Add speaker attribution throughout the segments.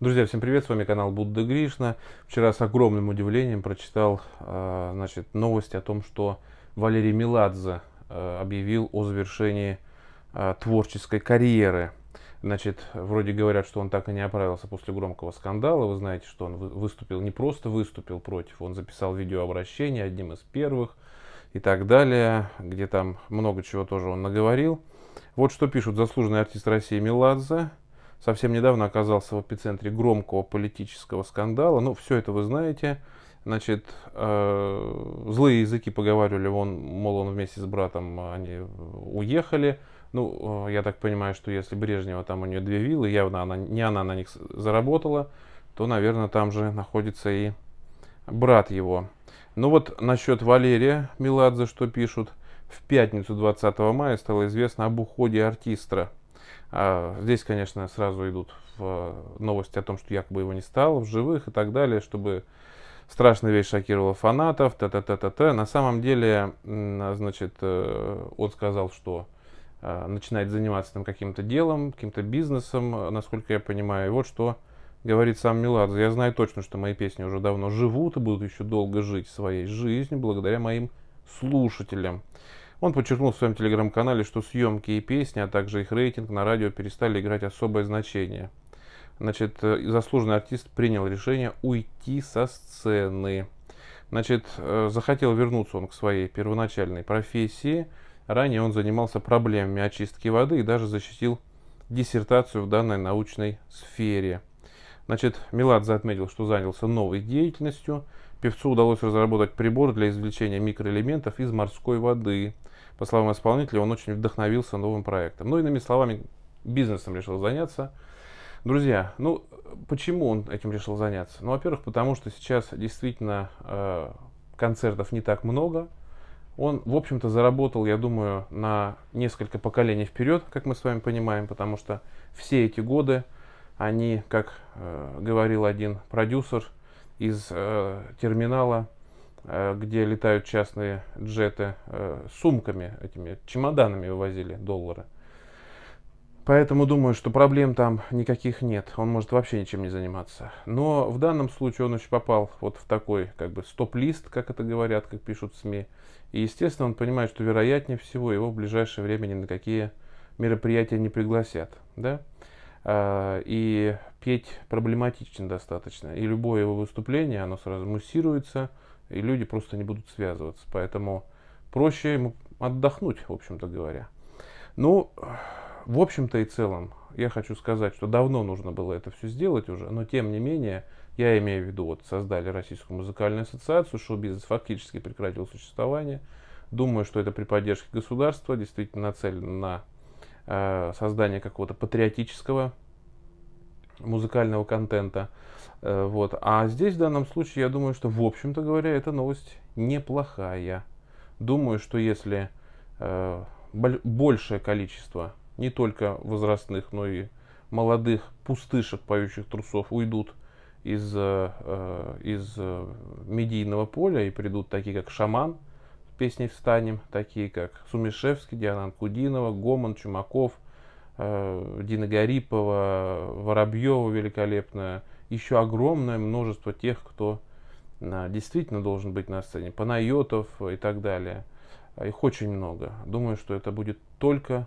Speaker 1: Друзья, всем привет, с вами канал Будда Гришна. Вчера с огромным удивлением прочитал а, значит, новости о том, что Валерий Меладзе а, объявил о завершении а, творческой карьеры. Значит, вроде говорят, что он так и не оправился после громкого скандала. Вы знаете, что он выступил, не просто выступил против, он записал видеообращение одним из первых и так далее, где там много чего тоже он наговорил. Вот что пишут заслуженный артист России Меладзе – совсем недавно оказался в эпицентре громкого политического скандала. Ну, все это вы знаете. Значит, э, злые языки поговаривали, он, мол, он вместе с братом э, они уехали. Ну, э, я так понимаю, что если Брежнева там у нее две виллы, явно она, не она на них заработала, то, наверное, там же находится и брат его. Ну вот насчет Валерия Меладзе, что пишут. В пятницу 20 мая стало известно об уходе артиста. А, здесь, конечно, сразу идут новости о том, что якобы его не стало в живых и так далее, чтобы страшная вещь шокировала фанатов, та-та-та-та-та. На самом деле, значит, э, он сказал, что э, начинает заниматься там каким-то делом, каким-то бизнесом, насколько я понимаю. И вот что говорит сам Миладзе. Я знаю точно, что мои песни уже давно живут и будут еще долго жить своей жизнью благодаря моим слушателям. Он подчеркнул в своем телеграм-канале, что съемки и песни, а также их рейтинг на радио перестали играть особое значение. Значит, э, заслуженный артист принял решение уйти со сцены. Значит, э, захотел вернуться он к своей первоначальной профессии. Ранее он занимался проблемами очистки воды и даже защитил диссертацию в данной научной сфере. Значит, Меладзе отметил, что занялся новой деятельностью, Певцу удалось разработать прибор для извлечения микроэлементов из морской воды. По словам исполнителя, он очень вдохновился новым проектом. Ну, иными словами, бизнесом решил заняться. Друзья, ну почему он этим решил заняться? Ну, во-первых, потому что сейчас действительно э, концертов не так много. Он, в общем-то, заработал, я думаю, на несколько поколений вперед, как мы с вами понимаем, потому что все эти годы они, как э, говорил один продюсер, из э, терминала, э, где летают частные джеты, э, сумками, этими чемоданами вывозили доллары. Поэтому думаю, что проблем там никаких нет. Он может вообще ничем не заниматься. Но в данном случае он еще попал вот в такой как бы стоп-лист, как это говорят, как пишут СМИ. И, естественно, он понимает, что вероятнее всего его в ближайшее время ни на какие мероприятия не пригласят. Да? Э, и петь проблематично достаточно. И любое его выступление, оно сразу муссируется, и люди просто не будут связываться. Поэтому проще ему отдохнуть, в общем-то говоря. Ну, в общем-то и целом, я хочу сказать, что давно нужно было это все сделать уже, но тем не менее, я имею в виду, вот создали Российскую музыкальную ассоциацию, шоу-бизнес фактически прекратил существование. Думаю, что это при поддержке государства, действительно нацелено на Э, создание какого-то патриотического музыкального контента. Э, вот. А здесь в данном случае я думаю, что в общем-то говоря, эта новость неплохая. Думаю, что если э, большее количество не только возрастных, но и молодых пустышек, поющих трусов уйдут из, из медийного поля и придут такие, как шаман – песней «Встанем», такие как Сумишевский, Диана Кудинова, Гоман, Чумаков, э, Дина Гарипова, Воробьева великолепная, еще огромное множество тех, кто а, действительно должен быть на сцене, Панайотов и так далее. Их очень много. Думаю, что это будет только,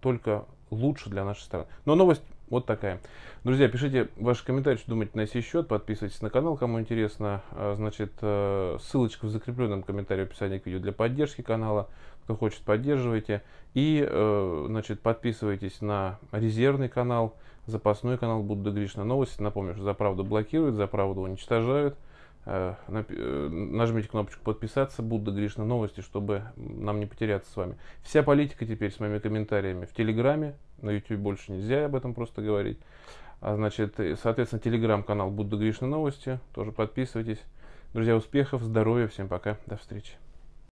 Speaker 1: только лучше для нашей страны. Но новость вот такая. Друзья, пишите ваши комментарии, что думаете на сей счет. Подписывайтесь на канал, кому интересно. А, значит, э, ссылочка в закрепленном комментарии в описании к видео для поддержки канала. Кто хочет, поддерживайте. И, э, значит, подписывайтесь на резервный канал, запасной канал «Будда Гришна Новости». Напомню, что за правду блокируют, за правду уничтожают. Э, э, нажмите кнопочку подписаться, Будда Гришна Новости, чтобы нам не потеряться с вами. Вся политика теперь с моими комментариями в Телеграме, на YouTube больше нельзя об этом просто говорить. А значит, соответственно, Телеграм-канал Будда Гришна Новости, тоже подписывайтесь. Друзья, успехов, здоровья, всем пока, до встречи.